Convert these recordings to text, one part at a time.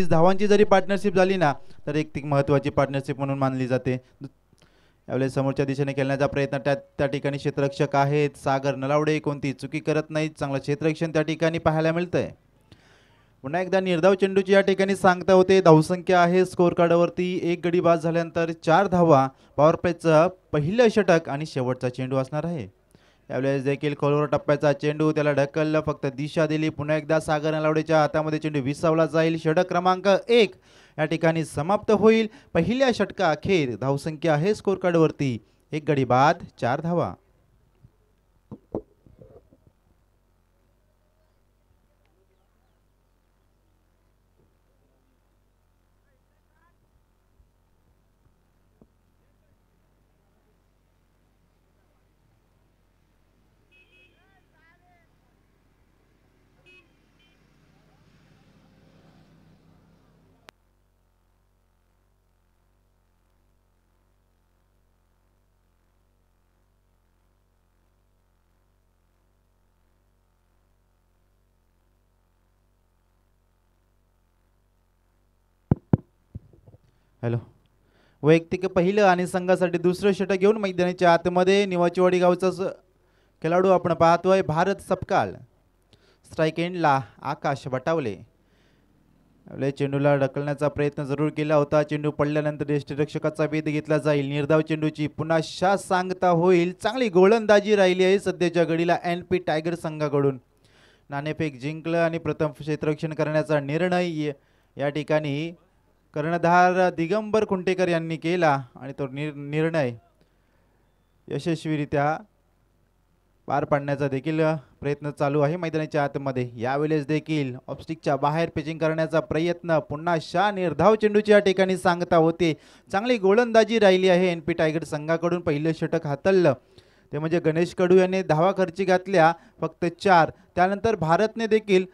वीस धावांची जरी पार्टनरशिप झाली ना तर एक ती महत्त्वाची पार्टनरशिप म्हणून मानली जाते यावेळेस समोरच्या दिशेने खेळण्याचा प्रयत्न त्या त्या ठिकाणी क्षेत्ररक्षक आहेत सागर नलावडे कोणती चुकी करत नाहीत चांगलं क्षेत्ररक्षण त्या ठिकाणी पाहायला मिळतंय आहे पुन्हा एकदा निर्धाव चेंडूची या ठिकाणी सांगता होते धावसंख्या आहे स्कोअर कार्डावरती एक गडी बाद झाल्यानंतर चार धावा पॉवर प्लेचं पहिलं षटक आणि शेवटचा चेंडू असणार आहे यावेळेस देखील खोलवर टप्प्याचा चेंडू त्याला ढकललं फक्त दिशा दिली पुन्हा एकदा सागर नलावडेच्या हातामध्ये चेंडू विसावला जाईल षडक क्रमांक एक या ठिकाणी समाप्त होईल पहिल्या षटका अखेर धावसंख्या आहे स्कोरकार्डवरती एक गडी बाद चार धावा हॅलो वैयक्तिक पहिलं आणि संघासाठी दुसरं षटक घेऊन मैदानाच्या आतमध्ये निवाचीवाडी गावचा खेळाडू आपण पाहतोय भारत सपकाल स्ट्राईक एंडला आकाश बटावले चेंडूला ढकलण्याचा प्रयत्न जरूर केला होता चेंडू पडल्यानंतर यष्टीरक्षकाचा वेध घेतला जाईल निर्धाव चेंडूची पुन्हा शा सांगता होईल चांगली गोलंदाजी राहिली आहे सध्याच्या घडीला एन पी टायगर संघाकडून नाणेफेक जिंकलं आणि प्रथम क्षेत्ररक्षण करण्याचा निर्णय या ठिकाणी कर्णधार दिगंबर खुंटेकर यांनी केला आणि तो निर् निर्णय यशस्वीरित्या पार पाडण्याचा देखील प्रयत्न चालू आहे मैदानाच्या आतमध्ये यावेळेस देखील ऑपस्टिकच्या बाहेर पिचिंग करण्याचा प्रयत्न पुन्हा शा निर्धाव चेंडूच्या ठिकाणी सांगता होते चांगली गोलंदाजी राहिली आहे एन पी टायगर संघाकडून पहिलं षटक हातललं ते म्हणजे गणेश कडू यांनी धावा खर्ची घातल्या फक्त चार त्यानंतर भारतने देखील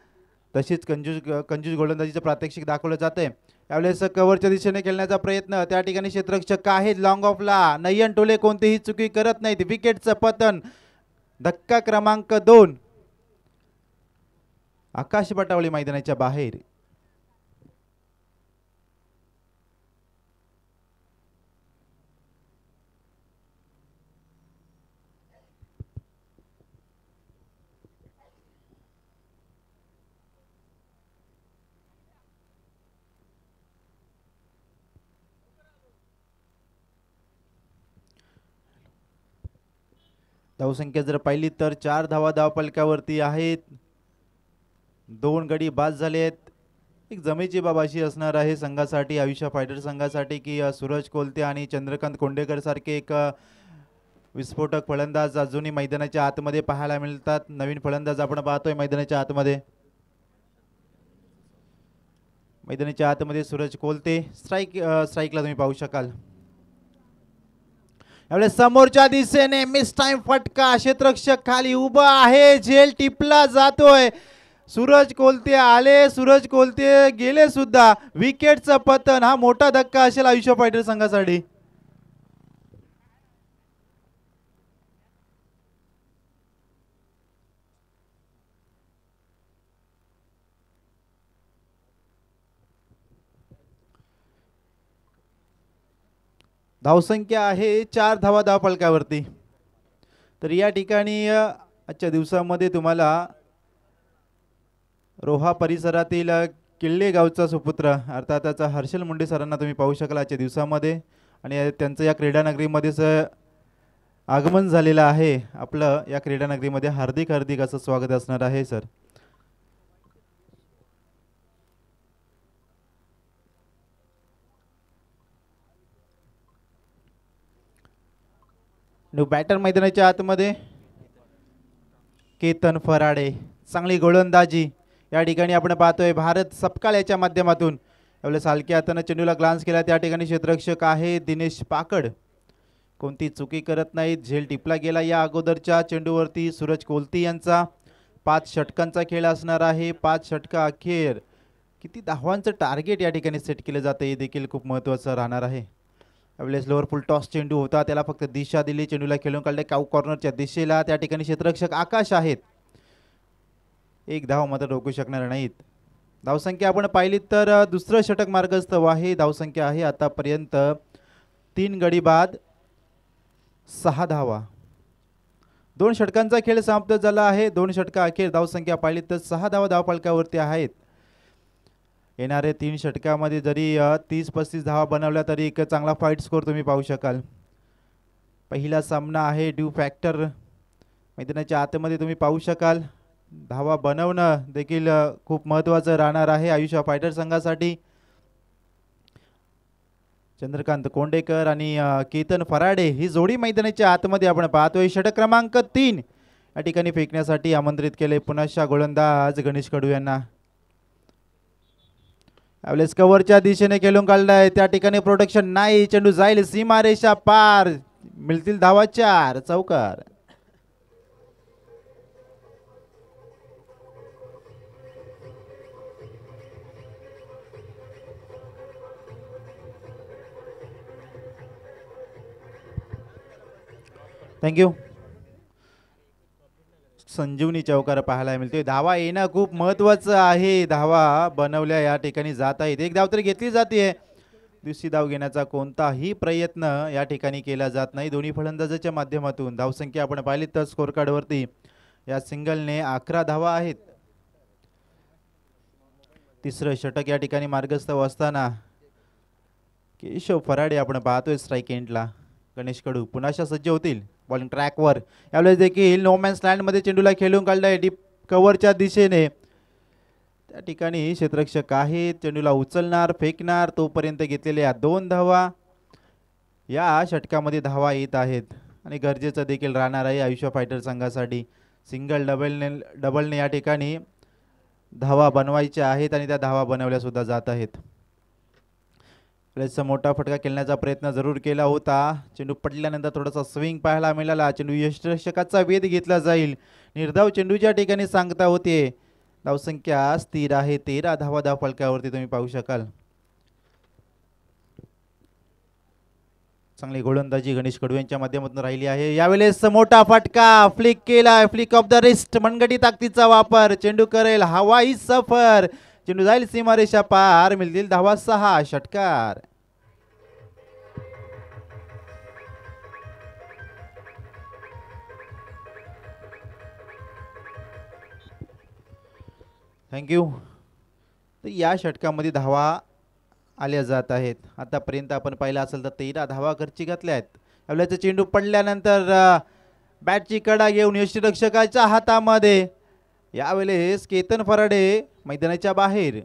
तशीच कंजूज कंजूज गोलंदाजीचं प्रात्यक्षिक दाखवलं आहे यावेळेस कव्हरच्या दिशेने खेळण्याचा प्रयत्न त्या ठिकाणी क्षेत्ररक्षक आहेत लॉंग ऑफला नयन टोले कोणतीही चुकी करत नाहीत विकेटचं पतन धक्का क्रमांक दोन आकाश बटावली मैदानाच्या बाहेर धावसंख्या जर पाहिली तर चार धावा धावपलकावरती आहेत दोन गडी बाद झाले आहेत एक जमेची बाब अशी असणार आहे संघासाठी आयुष्या फायटर संघासाठी की सूरज कोलते आणि चंद्रकांत कोंडेकर सारखे एक विस्फोटक फलंदाज अजूनही मैदानाच्या आतमध्ये पाहायला मिळतात नवीन फलंदाज आपण पाहतोय मैदानाच्या आतमध्ये मैदानाच्या आतमध्ये सूरज कोलते स्ट्राईक स्ट्राईकला तुम्ही पाहू शकाल यावेळेस समोरच्या दिशेने मिस टाइम फटका क्षेत्रक्षक खाली उभा आहे झेल टिपला जातोय सूरज कोलते आले सूरज कोलते गेले सुद्धा विकेटचं पतन हा मोठा धक्का असेल आयुष्य फायटर संघासाठी धावसंख्या आहे चार धावा धाव फलकावरती तर या ठिकाणी आजच्या दिवसामध्ये तुम्हाला रोहा परिसरातील किल्ले गावचा सुपुत्र त्याचा हर्षल मुंडे सरांना तुम्ही पाहू शकाल आजच्या दिवसामध्ये आणि त्यांचं या क्रीडानगरीमध्येच आगमन झालेलं आहे आपलं या क्रीडानगरीमध्ये हार्दिक हार्दिक असं स्वागत असणार आहे सर बॅटर मैदानाच्या आतमध्ये केतन फराडे चांगली गोलंदाजी या ठिकाणी आपण पाहतोय भारत सपकाळ याच्या माध्यमातून एवढ्या सालक्या हातानं चेंडूला ग्लान्स केला त्या ठिकाणी क्षेत्ररक्षक आहे दिनेश पाकड कोणती चुकी करत नाहीत झेल टिपला गेला या अगोदरच्या चेंडूवरती सूरज कोलती यांचा पाच षटकांचा खेळ असणार आहे पाच षटका अखेर किती धावांचं टार्गेट या ठिकाणी सेट केलं जातं हे देखील खूप महत्त्वाचं राहणार आहे यावेळेस फुल टॉस चेंडू होता त्याला फक्त दिशा दिली चेंडूला खेळून काढले काऊ कॉर्नरच्या दिशेला त्या ठिकाणी क्षेत्ररक्षक आकाश आहेत एक धाव मात्र रोखू शकणार नाहीत धावसंख्या आपण पाहिली तर दुसरं षटक मार्गस्तव आहे धावसंख्या आहे आतापर्यंत तीन गडी बाद सहा धावा दोन षटकांचा खेळ समाप्त झाला आहे दोन षटका अखेर धावसंख्या पाहिली तर सहा धावा धावपालकावरती आहेत येणारे तीन षटकामध्ये जरी तीस पस्तीस धावा बनवल्या तरी एक चांगला फाईट स्कोर तुम्ही पाहू शकाल पहिला सामना आहे ड्यू फॅक्टर मैदानाच्या आतमध्ये तुम्ही पाहू शकाल धावा बनवणं देखील खूप महत्त्वाचं राहणार आहे आयुष्या फायटर संघासाठी चंद्रकांत कोंडेकर आणि केतन फराडे ही जोडी मैदानाच्या आतमध्ये आपण पाहतोय षटक क्रमांक तीन या ठिकाणी फेकण्यासाठी आमंत्रित केले पुनशा गोलंदाज गणेश कडू यांना त्यावेळेस कव्हरच्या दिशेने खेळून काढलाय त्या ठिकाणी प्रोटेक्शन नाही चेंडू जाईल सीमारेषा पार मिळतील धावा चार चौकार थँक्यू संजीवनी चौकार पाहायला मिळतोय धावा येणं खूप महत्वाचं आहे धावा बनवल्या या ठिकाणी जात आहेत एक धाव तरी घेतली जाते दुसरी धाव घेण्याचा कोणताही प्रयत्न या ठिकाणी केला जात नाही दोन्ही फलंदाजाच्या माध्यमातून धावसंख्या आपण पाहिली तर स्कोर कार्डवरती या सिंगलने अकरा धावा आहेत तिसरं षटक या ठिकाणी मार्गस्थ असताना केशव फराडे आपण पाहतोय स्ट्राईक एंडला गणेश कडू पुन्हाशा सज्ज होतील बॉलिंग ट्रॅकवर यावेळेस देखील नोमॅन्स लँडमध्ये चेंडूला खेळून काढला आहे डीप कवरच्या दिशेने त्या ठिकाणी क्षेत्ररक्षक आहेत चेंडूला उचलणार फेकणार तोपर्यंत घेतलेल्या दोन धावा या षटकामध्ये धावा येत आहेत आणि गरजेचं देखील राहणार आहे आयुष्य फायटर संघासाठी सिंगल डबलने डबलने या ठिकाणी धावा बनवायच्या आहेत आणि त्या धावा बनवल्यासुद्धा जात आहेत प्लेसचा मोठा फटका खेळण्याचा प्रयत्न जरूर केला होता चेंडू पडल्यानंतर थोडासा स्विंग पाहायला मिळाला चेंडू यशकाचा वेध घेतला जाईल निर्धाव चेंडूच्या ठिकाणी सांगता होते धावसंख्या स्थिर आहे तेरा धावा धाव फलकावरती तुम्ही पाहू शकाल चांगली गोलंदाजी गणेश कडू यांच्या माध्यमातून राहिली आहे यावेळेस मोठा फटका फ्लिक केला फ्लिक ऑफ द रिस्ट मनगटी ताकदीचा वापर चेंडू करेल हवाई सफर चेंडू जाईल सीमारेषा पार मिळतील धावा सहा षटकार थँक्यू तर या षटकामध्ये धावा आल्या जात आहेत आतापर्यंत आपण पाहिलं असेल तर तेरा धावा घरची घातल्या आहेत आपल्याचा चेंडू पडल्यानंतर बॅटची कडा घेऊन यष्टीरक्षकाच्या हातामध्ये यावेळेस केतन फराडे मैदानाच्या बाहेर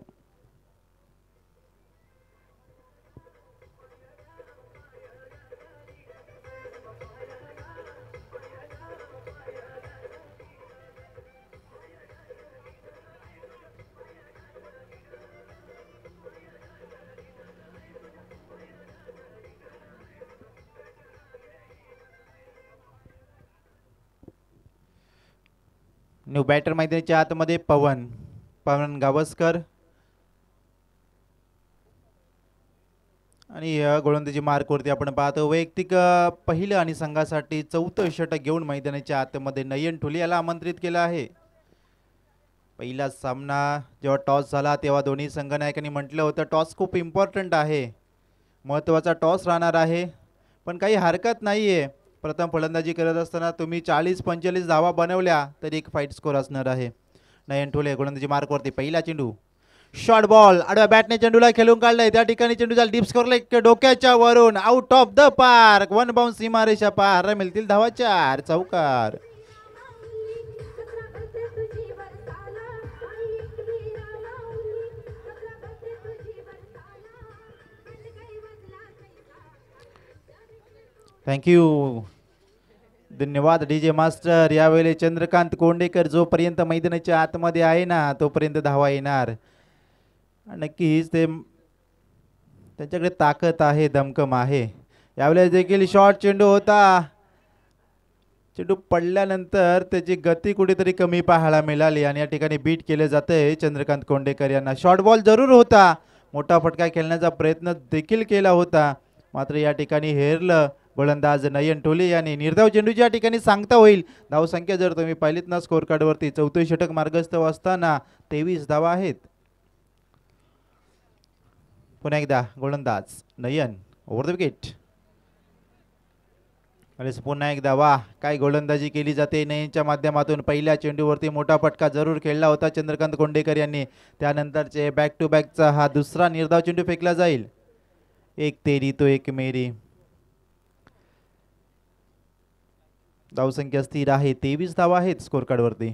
न्यू बॅटर मैदानाच्या आतमध्ये पवन पवन गावस्कर आणि गोलंदाजी मार्कवरती आपण पाहतो वैयक्तिक पहिलं आणि संघासाठी चौथं षटक घेऊन मैदानाच्या आतमध्ये नयन ठोले याला आमंत्रित केलं आहे पहिला सामना जेव्हा टॉस झाला तेव्हा दोन्ही संघनायकांनी म्हटलं होतं टॉस खूप इम्पॉर्टंट आहे महत्त्वाचा टॉस राहणार आहे पण काही हरकत नाही आहे प्रथम फलंदाजी करत असताना तुम्ही चाळीस पंचेचाळीस धावा बनवल्या तरी एक फाईट स्कोर असणार आहे नयन ठोले गोलंदाजी मार्कवरती पहिला चेंडू शॉर्ट बॉल आडव्या बॅटने चेंडूला खेळून काढलाय त्या ठिकाणी झाला डीप एक डोक्याच्या वरून out of the park one bounce सीमारेषा पार मिळतील धावा चार चौकार थँक्यू धन्यवाद डी जे मास्टर यावेळी चंद्रकांत कोंडेकर जोपर्यंत मैदानाच्या आतमध्ये आहे ना तोपर्यंत धावा येणार नक्कीच ते त्यांच्याकडे ताकद आहे दमकम आहे यावेळेस देखील शॉर्ट चेंडू होता चेंडू पडल्यानंतर त्याची गती कुठेतरी कमी पाहायला मिळाली आणि या ठिकाणी बीट केलं जाते चंद्रकांत कोंडेकर यांना शॉर्ट बॉल जरूर होता मोठा फटका खेळण्याचा प्रयत्न देखील केला होता मात्र या ठिकाणी हेरलं गोलंदाज नयन टोले यांनी निर्धाव चेंडूच्या ठिकाणी सांगता होईल धावसंख्या जर तुम्ही पाहिलीत ना स्कोअर कार्डवरती चौथे षटक मार्गस्थ असताना तेवीस धावा आहेत पुन्हा एकदा गोलंदाज नयन ओव्हर द विकेट अरे पुन्हा एकदा वा काय गोलंदाजी केली जाते नयनच्या माध्यमातून पहिल्या चेंडूवरती मोठा फटका जरूर खेळला होता चंद्रकांत कोंडेकर यांनी त्यानंतरचे बॅक टू बॅकचा हा दुसरा निर्धाव चेंडू फेकला जाईल एक तेरी तो एक मेरी धावसंख्या स्थिर आहे तेवीस धाव आहेत स्कोरकार्डवरती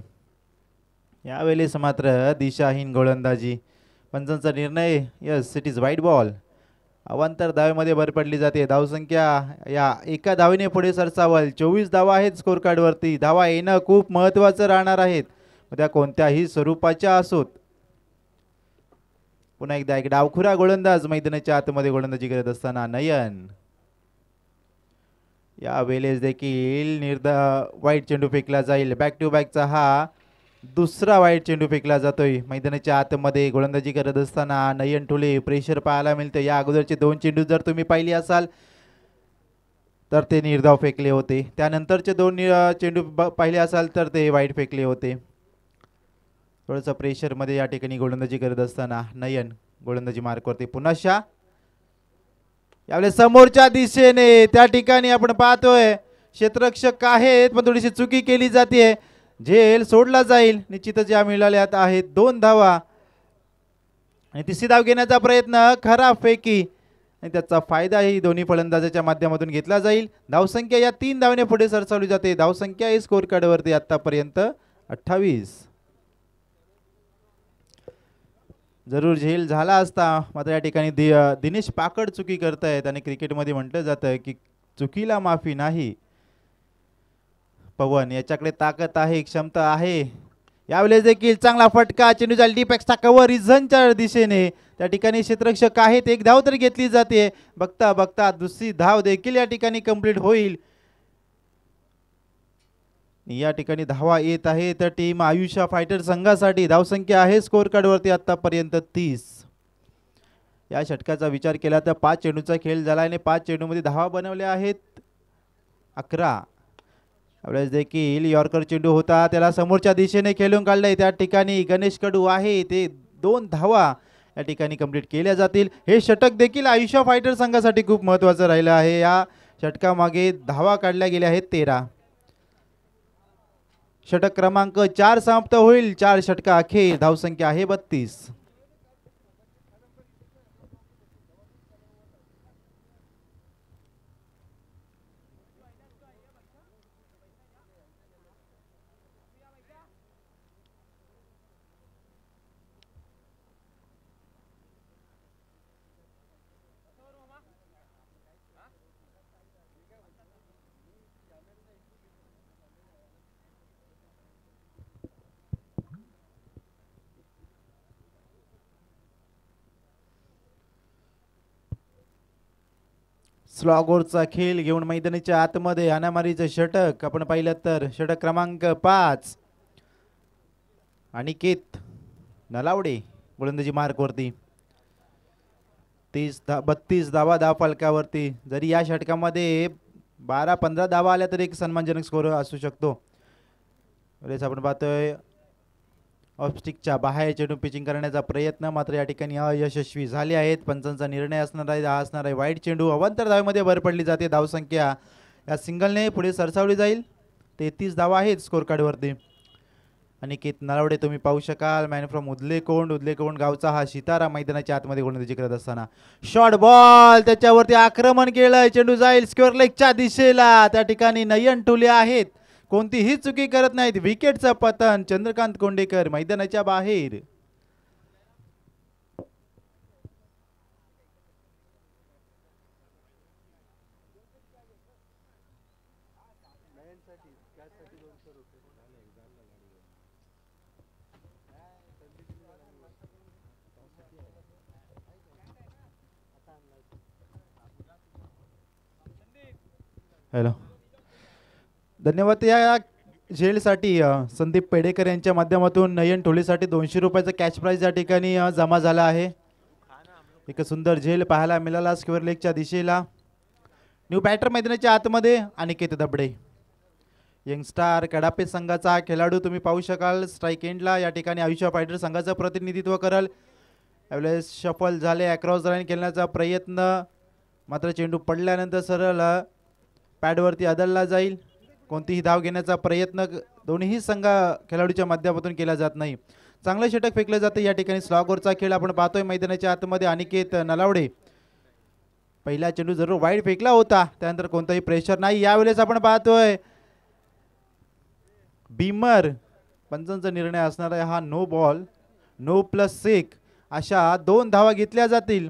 यावेळेस मात्र दिशाहीन गोलंदाजी पंचांचा निर्णय yes it is wide ball अवांतर धावेमध्ये भर पडली जाते धावसंख्या या एका धावेने पुढे सरसावल चोवीस धावा आहेत स्कोरकार्डवरती धावा येणं खूप महत्वाचं राहणार आहेत त्या कोणत्याही स्वरूपाच्या असोत पुन्हा एकदा एक डावखुरा गोलंदाज मैदानाच्या आतमध्ये गोलंदाजी करत असताना नयन या वेळेस देखील निर्धा वाईट चेंडू फेकला जाईल बॅक टू बॅकचा हा दुसरा वाईट चेंडू फेकला जातोय मैदानाच्या आतमध्ये गोलंदाजी करत असताना नयन ठुले प्रेशर पाहायला मिळतं या अगोदरचे दोन चेंडू जर तुम्ही पाहिले असाल तर ते निर्धाव फेकले होते त्यानंतरचे दोन चेंडू पाहिले असाल तर ते वाईट फेकले होते थोडंसं प्रेशरमध्ये या ठिकाणी गोलंदाजी करत असताना नयन गोलंदाजी मार्कवरती पुन्हा शा यावेळेस समोरच्या दिशेने त्या ठिकाणी आपण पाहतोय क्षेत्ररक्षक आहेत पण थोडीशी चुकी केली जाते झेल सोडला जाईल निश्चितच ज्या मिळाल्यात आहेत दोन धावा आणि तिसरी धाव घेण्याचा प्रयत्न खरा फेकी आणि त्याचा फायदाही दोन्ही फलंदाजाच्या माध्यमातून घेतला जाईल धावसंख्या या तीन धावने पुढे सरसावली जाते धावसंख्या ही स्कोर कार्डवरती आत्तापर्यंत अठ्ठावीस जरूर झेल झाला असता मात्र या ठिकाणी दि दिनेश पाकड चुकी करतायत आणि क्रिकेटमध्ये म्हटलं जातं की चुकीला माफी नाही पवन याच्याकडे ताकद आहे क्षमता आहे यावेळेस देखील चांगला फटका चेंडूचा डीपॅक्सचा कव्हर रिझनच्या दिशेने त्या ठिकाणी क्षेत्ररक्षक आहेत एक धाव तरी घेतली जाते बघता बघता दुसरी धाव देखील या ठिकाणी कंप्लीट होईल या ठिकाणी धावा येत आहे तर टीम आयुष्या फायटर संघासाठी धावसंख्या आहे स्कोअर कार्डवरती आत्तापर्यंत तीस या षटकाचा विचार केला तर पाच चेंडूचा खेळ झाला आणि पाच चेंडूमध्ये धावा बनवल्या आहेत अकरा त्यावेळेस देखील यॉर्कर चेंडू होता त्याला समोरच्या दिशेने खेळून काढले त्या ठिकाणी गणेश कडू आहे ते दोन धावा या ठिकाणी कंप्लीट केल्या जातील हे षटक देखील आयुष्या फायटर संघासाठी खूप महत्त्वाचं राहिलं आहे या षटकामागे धावा काढल्या गेल्या आहेत तेरा षटक क्रमांक चार समाप्त होईल चार षटका अखेर धावसंख्या आहे बत्तीस स्लॉगोरचा खेळ घेऊन मैदानीच्या आतमध्ये अनामारीचं षटक आपण पाहिलं तर षटक क्रमांक पाच अनिकेत नलावडे गोलंदाजी मार्कवरती तीस धा बत्तीस धावा दहा पालकावरती जरी या षटकामध्ये बारा पंधरा धावा आल्या तरी एक सन्मानजनक स्कोर असू शकतो आपण पाहतोय ऑपस्टिकच्या बाहेर चेंडू पिचिंग करण्याचा प्रयत्न मात्र या ठिकाणी अयशस्वी झाले आहेत पंचांचा निर्णय असणार आहे हा असणार आहे वाईट चेंडू अवंतर धावेमध्ये भर पडली जाते धावसंख्या या सिंगलने पुढे सरसावली जाईल तेहतीस धावा आहेत स्कोर कार्डवरती अनिकेत नलावडे तुम्ही पाहू शकाल मॅन फ्रॉम उदलेकोंड उदलेकोंड गावचा हा सितारा मैदानाच्या आतमध्ये गोलंदाजी करत असताना शॉर्ट बॉल त्याच्यावरती आक्रमण केलं चेंडू जाईल स्क्वेअर लेगच्या दिशेला त्या ठिकाणी नयन टुले आहेत कोणतीही चुकी करत नाहीत विकेटचं पतन चंद्रकांत कोंडेकर मैदानाच्या बाहेर हॅलो धन्यवाद या झेलसाठी संदीप पेडेकर यांच्या माध्यमातून नयन ठोलीसाठी दोनशे रुपयाचा कॅश प्राईज या ठिकाणी जमा झाला आहे एक सुंदर झेल पाहायला मिळाला स्क्वेअर लेगच्या दिशेला न्यू बॅटर मैदानाच्या आतमध्ये अनिकेत दबडे यंगस्टार कडापे संघाचा खेळाडू तुम्ही पाहू शकाल स्ट्राईक एंडला या ठिकाणी आयुष्या फायटर संघाचं प्रतिनिधित्व कराल यावेळेस सफल झाले अक्रॉस लाईन खेळण्याचा प्रयत्न मात्र चेंडू पडल्यानंतर सरळ पॅडवरती अदलला जाईल कोणतीही धाव घेण्याचा प्रयत्न दोन्हीही संघा खेळाडूच्या माध्यमातून केला जात नाही चांगलं षटक फेकलं जातं या ठिकाणी स्लॉगोरचा खेळ आपण पाहतोय मैदानाच्या आतमध्ये अनिकेत नलावडे पहिला चेंडू जरूर वाईट फेकला होता त्यानंतर कोणताही प्रेशर नाही यावेळेस आपण पाहतोय बीमर पंचांचा निर्णय असणार आहे हा नो बॉल नो प्लस सेक अशा दोन धावा घेतल्या जातील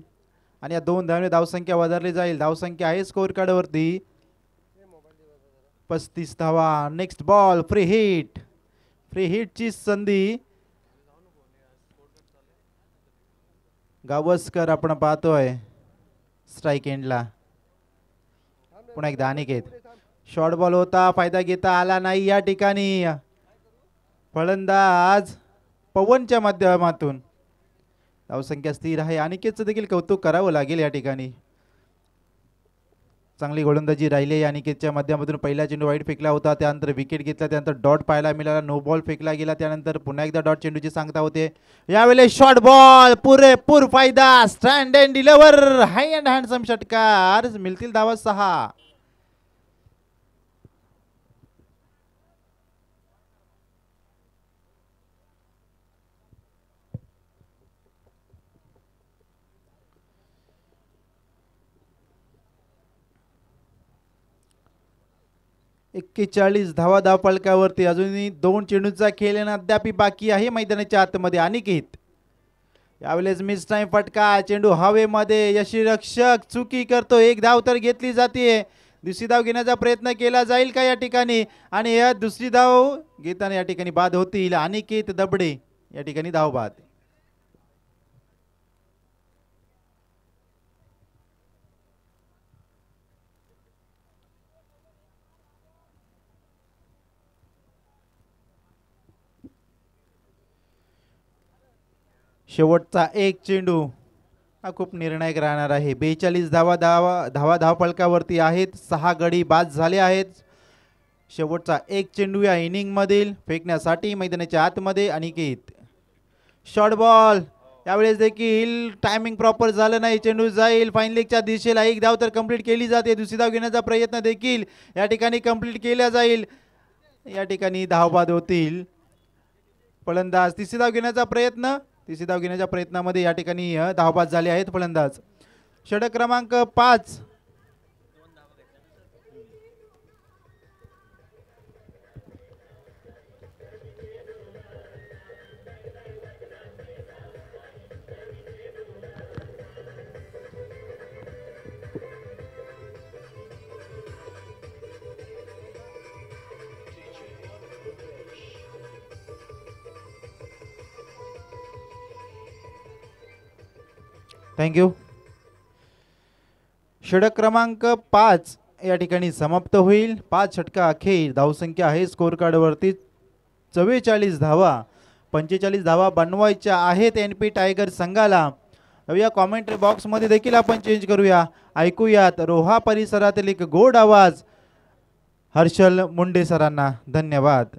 आणि या दोन धावने धावसंख्या वधारली जाईल धावसंख्या आहे स्कोअर कार्डवरती पस्तीस धावा next ball free hit free हिटची संधी गावस्कर आपण पाहतोय स्ट्राईक एंडला पुन्हा एकदा आहेत शॉर्ट बॉल होता फायदा घेता आला नाही या ठिकाणी फलंदाज पवनच्या माध्यमातून धावसंख्या स्थिर आहे अनिकेतचं देखील कौतुक करावं लागेल या ठिकाणी चांगली गोलंदाजी राहिली आणि किच्या माध्यमातून पहिला चेंडू वाईट फेकला होता त्यानंतर विकेट घेतला त्यानंतर डॉट पाहायला मिळाला नो बॉल फेकला गेला त्यानंतर पुन्हा एकदा डॉट चेंडूची सांगता होते यावेळेस शॉर्ट बॉल पुरेपूर फायदा stand and deliver high and handsome षटकार मिळतील धावा सहा एक्केचाळीस धावा धावपलकावरती अजूनही दोन चेंडूंचा खेळ आणि अद्यापही बाकी आहे मैदानाच्या आतमध्ये हित यावेळेस मिस टाईम फटका चेंडू हवेमध्ये रक्षक चुकी करतो एक धाव तर घेतली जाते दुसरी धाव घेण्याचा प्रयत्न केला जाईल का या ठिकाणी आणि या दुसरी धाव घेताना या ठिकाणी बाद होतील अनिकेत दबडे या ठिकाणी धाव बाद शेवटचा एक चेंडू हा खूप निर्णायक राहणार आहे बेचाळीस धावा धावा धावा धावफलकावरती आहेत सहा गडी बाद झाले आहेत शेवटचा एक चेंडू या इनिंगमधील फेकण्यासाठी मैदानाच्या आतमध्ये अनिकेत शॉर्ट बॉल यावेळेस देखील टायमिंग प्रॉपर झालं नाही चेंडू जाईल फाईन लेगच्या दिशेला एक धाव तर कंप्लीट केली जाते दुसरी धाव घेण्याचा प्रयत्न देखील या ठिकाणी कंप्लीट केला जाईल या ठिकाणी धावबाद होतील फलंदाज तिसरी धाव घेण्याचा प्रयत्न तिसरी धाव घेण्याच्या प्रयत्नामध्ये या ठिकाणी धावबाद झाले आहेत फलंदाज षडक क्रमांक पाच थँक्यू षडक क्रमांक पाच या ठिकाणी समाप्त होईल पाच षटका अखेर धावसंख्या आहे स्कोअर कार्डवरती चव्वेचाळीस धावा पंचेचाळीस धावा बनवायच्या आहेत एन पी टायगर संघाला या कॉमेंट्री बॉक्समध्ये देखील आपण चेंज करूया ऐकूयात रोहा परिसरातील एक गोड आवाज हर्षल मुंडे सरांना धन्यवाद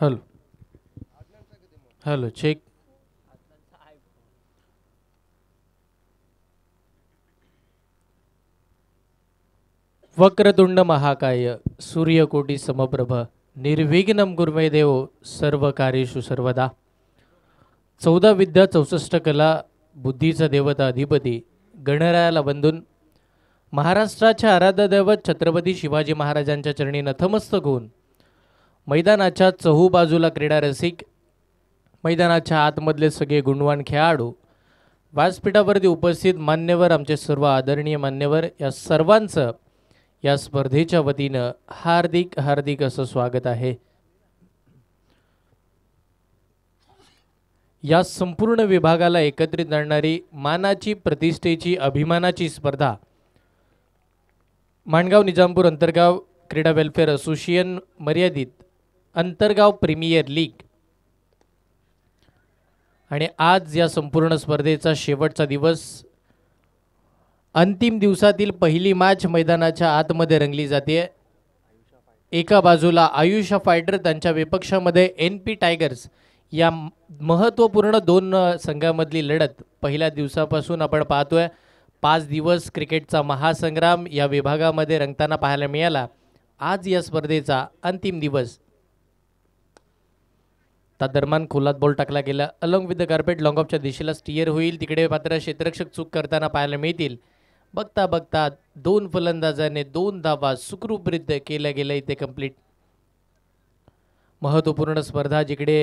हॅलो हॅलो चेक वक्रतुंड महाकाय सूर्यकोटी समप्रभ निर्विघ्नम गुरुमय देव सर्व सर्वदा चौदा विद्या चौसष्ट कला बुद्धीचा देवता अधिपती गणरायाला बंधून महाराष्ट्राच्या आराध्य दैवत छत्रपती शिवाजी महाराजांच्या चरणी नथमस्तक होऊन मैदानाच्या चहूबाजूला क्रीडा रसिक मैदानाच्या आतमधले सगळे गुणवान खेळाडू व्यासपीठावरती उपस्थित मान्यवर आमचे सर्व आदरणीय मान्यवर या सर्वांचं या स्पर्धेच्या वतीनं हार्दिक हार्दिक असं स्वागत आहे या संपूर्ण विभागाला एकत्रित आणणारी मानाची प्रतिष्ठेची अभिमानाची स्पर्धा माणगाव निजामपूर अंतर्गाव क्रीडा वेल्फेअर असोसिएशन मर्यादित अंतरगाव प्रीमियर लीग आणि आज या संपूर्ण स्पर्धेचा शेवटचा दिवस अंतिम दिवसातील पहिली मॅच मैदानाच्या आतमध्ये रंगली जाते एका बाजूला आयुष फायटर त्यांच्या विपक्षामध्ये एन पी टायगर्स या महत्त्वपूर्ण दोन संघामधली लढत पहिल्या दिवसापासून आपण पाहतोय पाच दिवस क्रिकेटचा महासंग्राम या विभागामध्ये रंगताना पाहायला मिळाला आज या स्पर्धेचा अंतिम दिवस दरम्यान खोलात बॉल टाकला गेला अलॉंग विथ द कार्पेट लॉंगॉपच्या दिशेला स्टिअर होईल तिकडे मात्र क्षेत्ररक्षक चूक करताना पाहायला मिळतील बघता बघता दोन फलंदाजाने दोन धावा सुखरूपरित्य केल्या गेल्या इथे कम्प्लीट महत्त्वपूर्ण स्पर्धा जिकडे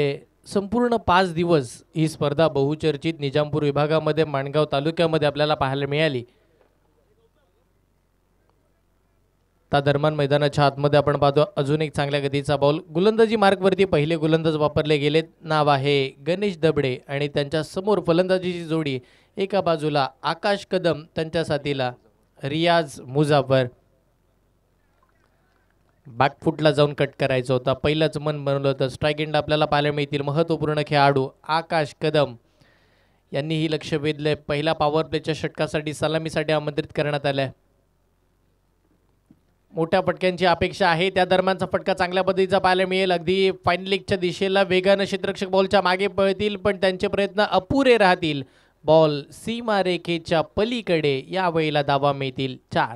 संपूर्ण पाच दिवस ही स्पर्धा बहुचर्चित निजामपूर विभागामध्ये माणगाव तालुक्यामध्ये आपल्याला पाहायला मिळाली त्या दरम्यान मैदानाच्या आतमध्ये आपण पाहतो अजून एक चांगल्या गतीचा बॉल गोलंदाजी मार्गवरती पहिले गुलंदाज वापरले गेले नाव आहे गणेश दबडे आणि त्यांच्या समोर फलंदाजीची जोडी एका बाजूला आकाश कदम त्यांच्या साथीला रियाज मुजाफर बॅकफुटला जाऊन कट करायचा होता पहिलंच मन बनवलं होतं स्ट्राईक एंड आपल्याला पाहायला मिळतील महत्त्वपूर्ण खेळाडू आकाश कदम यांनीही लक्ष वेधलंय पहिला पॉवर प्लेच्या षटकासाठी सलामीसाठी आमंत्रित करण्यात आलं मोठ्या फटक्यांची अपेक्षा आहे त्या दरम्यानचा फटका चांगल्या पद्धतीचा पाहायला मिळेल अगदी फायनल लीगच्या दिशेला वेगानं क्षेत्ररक्षक बॉलच्या मागे पळतील पण त्यांचे प्रयत्न अपुरे राहतील बॉल सीमारेखेच्या पलीकडे यावेळेला दावा मिळतील चार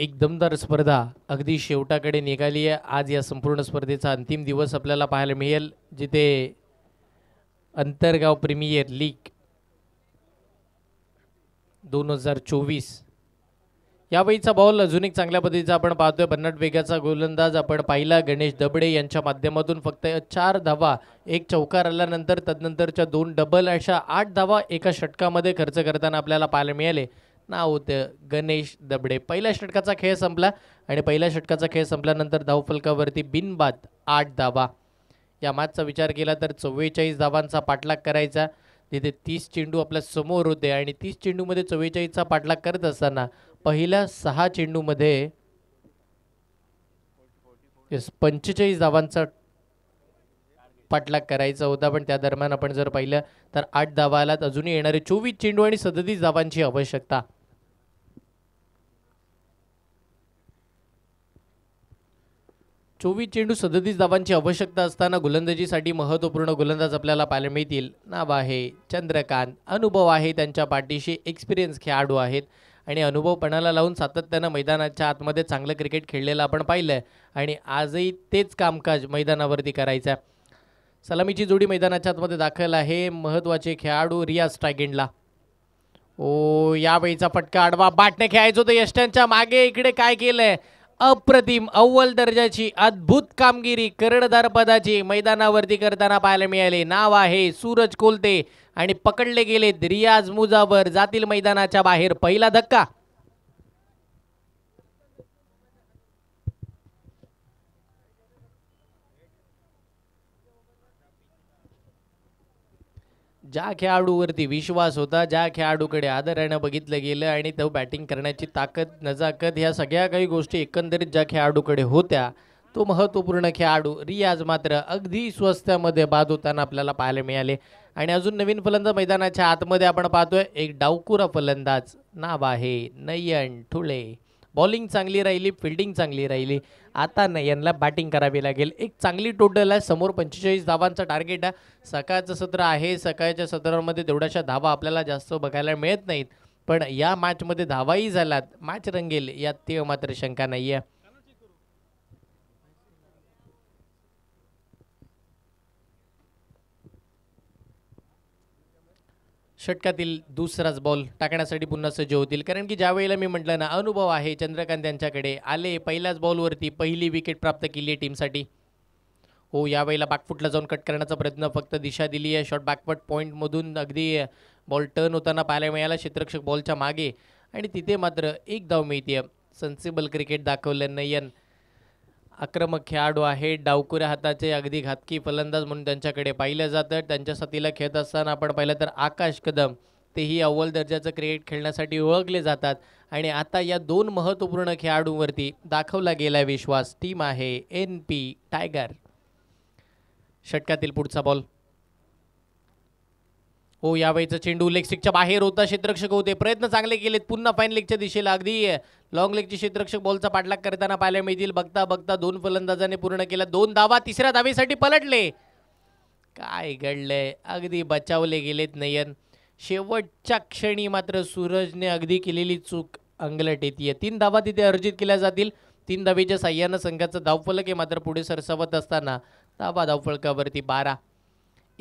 एक दमदार स्पर्धा अगदी शेवटाकडे निघाली आहे आज या संपूर्ण स्पर्धेचा अंतिम दिवस आपल्याला पाहायला मिळेल जिथे अंतरगाव प्रीमियर लीग दोन हजार चोवीस यावेळीचा बॉल अजून एक चांगल्या पद्धतीचा आपण पाहतोय बन्नट वेगाचा गोलंदाज आपण पाहिला गणेश दबडे यांच्या माध्यमातून फक्त चार धावा एक चौकार आल्यानंतर तदनंतरच्या दोन डबल अशा आठ धावा एका षटकामध्ये खर्च करताना आपल्याला पाहायला मिळाले नाव होतं गणेश दबडे पहिल्या षटकाचा खेळ संपला आणि पहिल्या षटकाचा खेळ संपल्यानंतर धावफलकावरती बिनबाद आठ धावा या मागचा विचार केला तर चव्वेचाळीस धावांचा पाठलाग करायचा तिथे तीस चेंडू आपल्या समोर होते आणि तीस चेंडूमध्ये चव्वेचाळीसचा पाठलाग करत असताना पहिल्या सहा चेंडूमध्ये पंचेचाळीस धावांचा पाठलाग करायचा होता पण त्या दरम्यान आपण जर पाहिलं तर आठ धावा अजूनही येणारे चोवीस चेंडू आणि सदतीस धावांची आवश्यकता चोवीस चेंडू सदतीस धावांची आवश्यकता असताना गोलंदाजीसाठी महत्त्वपूर्ण गोलंदाज आपल्याला पाहायला मिळतील नाव आहे चंद्रकांत अनुभव आहे त्यांच्या पाठीशी एक्सपिरियन्स खेळाडू आहेत आणि अनुभव पणाला लावून सातत्यानं मैदानाच्या आतमध्ये चांगलं क्रिकेट खेळलेलं आपण पाहिलं आहे आणि आजही तेच कामकाज मैदानावरती करायचं आहे सलामीची जोडी मैदानाच्या आतमध्ये दाखल आहे महत्त्वाचे खेळाडू रियाज टायगेंडला ओ यावेळीचा फटका आडवा बाटणे खेळायचो तर यष्ट्यांच्या मागे इकडे काय केलं आहे अप्रतिम अव्वल दर्जाची अद्भुत कामगिरी कर्णधार पदाची मैदानावरती करताना पाहायला मिळाले नाव आहे सूरज कोलते आणि पकडले गेलेत रियाज मुजावर जातील मैदानाच्या बाहेर पहिला धक्का ज्या खेळाडूवरती विश्वास होता ज्या खेळाडूकडे आदरानं बघितलं गेलं आणि तो बॅटिंग करण्याची ताकद नजाकत ह्या सगळ्या काही गोष्टी एकंदरीत ज्या खेळाडूकडे होत्या तो महत्त्वपूर्ण खेळाडू रियाज मात्र अगदी स्वस्थामध्ये बाद होताना आपल्याला पाहायला मिळाले आणि अजून नवीन फलंदाज मैदानाच्या आतमध्ये आपण पाहतोय एक डावकुरा फलंदाज नाव आहे नयन ठुळे बॉलिंग चांगली राहिली फिल्डिंग चांगली राहिली आता नाही यांना बॅटिंग करावी लागेल एक चांगली टोटल आहे समोर पंचेचाळीस धावांचा टार्गेट आहे सकाळचं सत्र आहे सकाळच्या सत्रामध्ये तेवढ्याशा धावा आपल्याला जास्त बघायला मिळत नाहीत पण या मॅचमध्ये धावाही झालात मॅच रंगेल यात ते मात्र शंका नाही आहे षटकातील दुसराच बॉल टाकण्यासाठी पुन्हा सज्ज होतील कारण की ज्यावेळेला मी म्हटलं ना अनुभव आहे चंद्रकांत यांच्याकडे आले पहिल्याच बॉलवरती पहिली विकेट प्राप्त केली आहे टीमसाठी हो यावेळेला बॅकफुटला जाऊन कट करण्याचा प्रयत्न फक्त दिशा दिली आहे शॉट बॅकफट पॉईंटमधून अगदी बॉल टर्न होताना पाहायला मिळाला क्षेत्रक्षक बॉलच्या मागे आणि तिथे मात्र एक धाव मिळते आहे सेन्सिबल क्रिकेट दाखवलं नयन आक्रमक खेळाडू आहे डावकुऱ्या हाताचे अगदी घातकी फलंदाज म्हणून त्यांच्याकडे पाहिलं जातं त्यांच्या साथीला खेळत असताना आपण पाहिलं तर आकाश कदम तेही अव्वल दर्जाचं क्रिकेट खेळण्यासाठी ओळखले जातात आणि आता या दोन महत्त्वपूर्ण खेळाडूंवरती दाखवला गेला विश्वास टीम आहे एन पी टायगर षटकातील पुढचा बॉल हो यावेळीचा चेंडू लेग स्टिकच्या बाहेर होता क्षेत्ररक्षक होते प्रयत्न चांगले केलेत पुन्हा फाईन लेगच्या दिशेला अगदी लॉंग लेगचे क्षेत्ररक्षक बॉलचा पाठलाग करताना पाहायला मिळतील बघता बघता दोन फलंदाजाने पूर्ण केला दोन धावा तिसऱ्या धावेसाठी पलटले काय घडलंय अगदी बचावले गेलेत नयन शेवटच्या क्षणी मात्र सूरजने अगदी केलेली चूक अंगलट येते तीन धावा तिथे अर्जित केल्या जातील तीन धावेच्या साह्यानं संघाचं धावफलक हे मात्र पुढे सरसवत असताना धावा धावफलकावरती बारा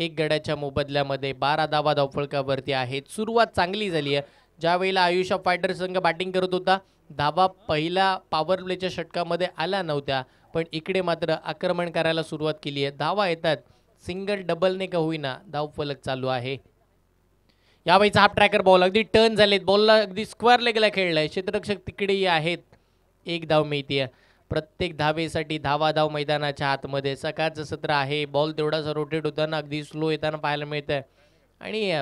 एक गड्याच्या मोबदल्यामध्ये बारा धावा धावफळकावरती आहेत सुरुवात चांगली झाली आहे ज्यावेळेला आयुष्या फायटर संघ बॅटिंग करत होता धावा पहिला पॉवर प्लेच्या षटकामध्ये आला नव्हत्या पण इकडे मात्र आक्रमण करायला सुरुवात केली आहे धावा येतात सिंगल डबलने का होईना धावफलक चालू आहे यावेळीचा हाफ ट्रॅकर बॉल अगदी टर्न झालेत बॉलला अगदी स्क्वेअर लेगला खेळलाय क्षेत्ररक्षक तिकडेही आहेत एक धाव मिळते प्रत्येक धावेसाठी धावाधाव मैदानाच्या आतमध्ये सकाळचं सत्र आहे बॉल तेवढासा रोटेट होताना अगदी स्लो येताना पाहायला मिळतं आहे आणि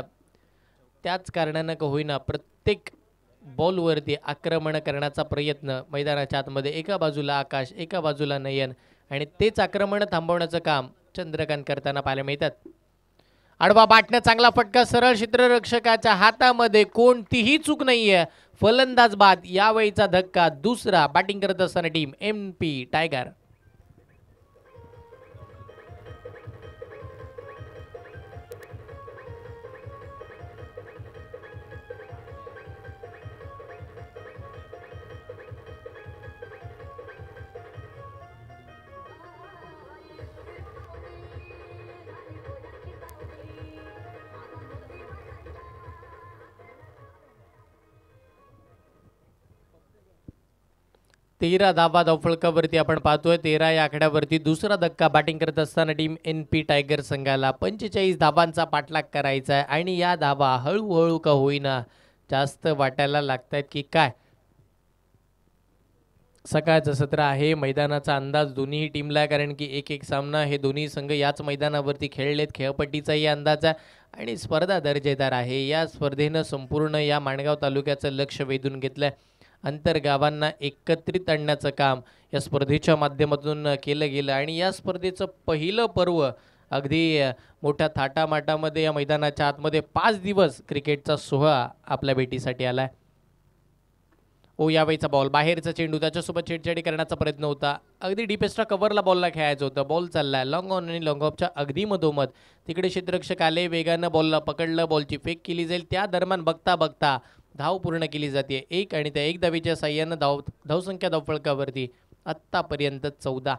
त्याच कारणानं का होईना प्रत्येक बॉलवरती आक्रमण करण्याचा प्रयत्न मैदानाच्या आतमध्ये एका बाजूला आकाश एका बाजूला नयन आणि तेच आक्रमण थांबवण्याचं काम चंद्रकांत करताना पाहायला मिळतात आडवा बाटण्या चांगला फटका सरळ क्षेत्ररक्षकाच्या हातामध्ये कोणतीही चूक नाही आहे फलंदाज बाद यावेळीचा धक्का दुसरा बॅटिंग करत असताना टीम एम पी टायगर तेरा धाबा धावफळकावरती आपण पाहतोय तेरा या आकड्यावरती दुसरा धक्का बॅटिंग करत असताना टीम एन पी टायगर संघाला पंचेचाळीस धाबांचा पाठलाग करायचा आहे आणि या धाबा हळूहळू का होईना जास्त वाटायला लागत आहेत की काय सकाळचं सत्र आहे मैदानाचा अंदाज दोन्ही टीमला आहे कारण की एक एक सामना हे दोन्ही संघ याच मैदानावरती खेळलेत खेळपट्टीचाही अंदाज आहे आणि स्पर्धा दर्जेदार आहे या स्पर्धेनं संपूर्ण या माणगाव तालुक्याचं लक्ष वेधून घेतलं आहे अंतरगावांना एकत्रित आणण्याचं काम या स्पर्धेच्या माध्यमातून केलं गेलं आणि या स्पर्धेचं पहिलं पर्व अगदी मोठ्या थाटामाटामध्ये या मैदानाच्या आतमध्ये पाच दिवस क्रिकेटचा सोहळा आपल्या भेटीसाठी आला ओ यावेळीचा बॉल बाहेरचा चेंडू त्याच्यासोबत छेडछाडी करण्याचा प्रयत्न होता अगदी डीप एक्स्ट्रा कव्हरला बॉलला खेळायचं होतं बॉल चालला आहे लॉंग ऑन आणि लॉंग ऑफच्या अगदी मधोमध तिकडे क्षेत्ररक्षक आले वेगानं बॉलला पकडलं बॉलची फेक केली जाईल त्या दरम्यान बघता बघता धाव पूर्ण केली जाते एक आणि त्या एक धावेच्या साह्यानं धाव धावसंख्या धावफळकावरती आत्तापर्यंत चौदा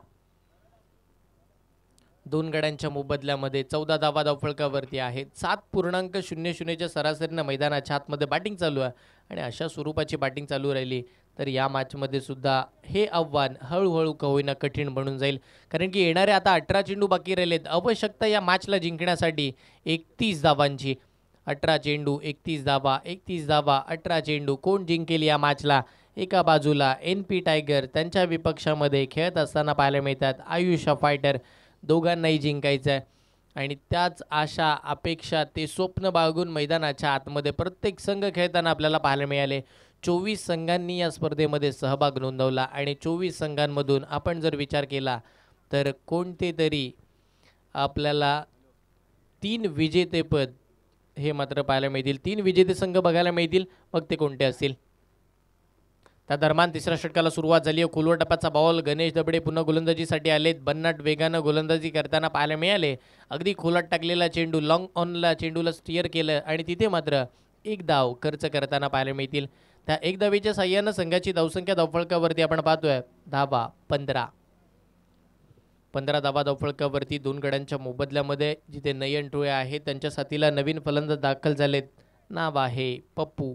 दोन गड्यांच्या मोबदल्यामध्ये चौदा धावा धावफळकावरती आहेत सात पूर्णांक शून्य शून्यच्या सरासरीनं मैदानाच्या आतमध्ये बॅटिंग चालू आहे आणि अशा स्वरूपाची बॅटिंग चालू राहिली तर या मॅचमध्ये सुद्धा हे आव्हान हळूहळू का कठीण बनून जाईल कारण की येणारे आता अठरा चेंडू बाकी राहिलेत आवश्यकता या मॅचला जिंकण्यासाठी एकतीस धावांची अठरा चेंडू एकतीस धाबा एकतीस धाबा अठरा चेंडू कोण जिंकेल या मॅचला एका बाजूला एन पी टायगर त्यांच्या विपक्षामध्ये खेळत असताना पाहायला मिळतात आयुष्य फायटर दोघांनाही जिंकायचं आहे आणि त्याच आशा अपेक्षा ते स्वप्न बाळगून मैदानाच्या आतमध्ये प्रत्येक संघ खेळताना आपल्याला पाहायला मिळाले चोवीस संघांनी या स्पर्धेमध्ये सहभाग नोंदवला आणि चोवीस संघांमधून आपण जर विचार केला तर कोणते तरी आपल्याला तीन विजेतेपद हे मात्र पाहायला मिळतील तीन विजेते संघ बघायला मिळतील मग ते कोणते असतील त्या दरम्यान तिसऱ्या षटकाला सुरुवात झाली आहे खुलवा टप्प्याचा बॉल गणेश दबडे पुन्हा गोलंदाजीसाठी आलेत बन्नाट वेगानं गोलंदाजी करताना पाहायला मिळाले अगदी खोलात टाकलेला चेंडू लॉंग ऑनला चेंडूला स्टिअर केलं आणि तिथे मात्र एक धाव खर्च करताना पाहायला मिळतील त्या एक धावेच्या साह्यानं संघाची धावसंख्या धावफळकावरती आपण पाहतोय धावा पंधरा पंधरा दाबा धावफळकावरती दोन गड्यांच्या मोबदल्यामध्ये जिथे नयन टोळे आहे त्यांच्या साथीला नवीन फलंदाज दाखल झालेत नाव आहे पप्पू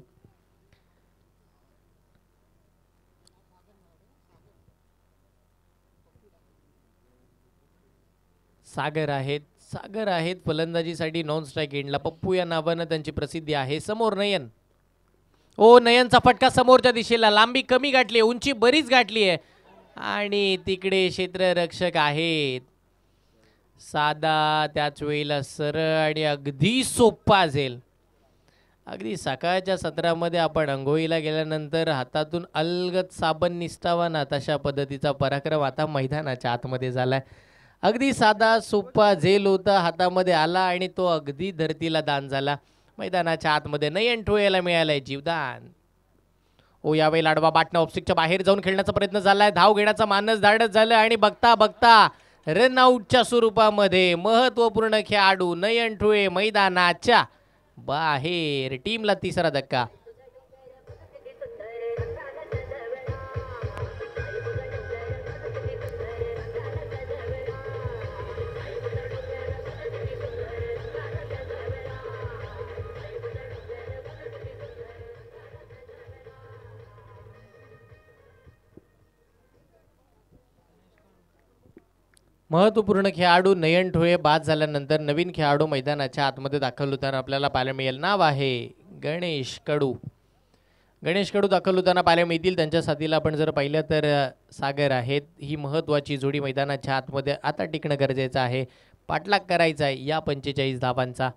सागर आहेत सागर आहेत फलंदाजीसाठी नॉन स्ट्राईक एंडला पप्पू या नावानं त्यांची प्रसिद्धी आहे समोर नयन ओ नयनचा फटका समोरच्या दिशेला लांबी कमी गाठली आहे उंची बरीच गाठली आहे आणि तिकडे क्षेत्ररक्षक आहेत साधा त्याच वेळेला सरळ आणि अगदी सोप्पा झेल अगदी सकाळच्या सत्रामध्ये आपण अंघोळीला गेल्यानंतर हातातून अलगत साबण निसटावा ना तशा पद्धतीचा पराक्रम आता मैदानाच्या आतमध्ये झाला अगदी साधा सोप्पा झेल होता हातामध्ये आला आणि तो अगदी धरतीला दान झाला मैदानाच्या आतमध्ये नयन ठोयाला मिळालाय जीवदान ओ यावेळी लाडवा बाटणं ऑप्सिकच्या बाहेर जाऊन खेळण्याचा प्रयत्न झालाय धाव घेण्याचा मानस धाडत झालं आणि बघता बघता रनआउटच्या स्वरूपामध्ये महत्वपूर्ण खेळाडू नयन ठुळे मैदानाच्या बाहेर टीमला तिसरा धक्का महत्वपूर्ण खेळाडू नयन ठोळे बाद झाल्यानंतर नवीन खेळाडू मैदानाच्या आतमध्ये दाखल होताना आपल्याला पाहायला मिळेल नाव आहे गणेश कडू गणेश कडू दाखल होताना पाहायला मिळतील त्यांच्या साथीला आपण जर पाहिलं तर सागर आहेत ही महत्वाची जोडी मैदानाच्या आतमध्ये आता टिकणं गरजेचं आहे पाठलाग करायचा आहे या पंचेचाळीस धावांचा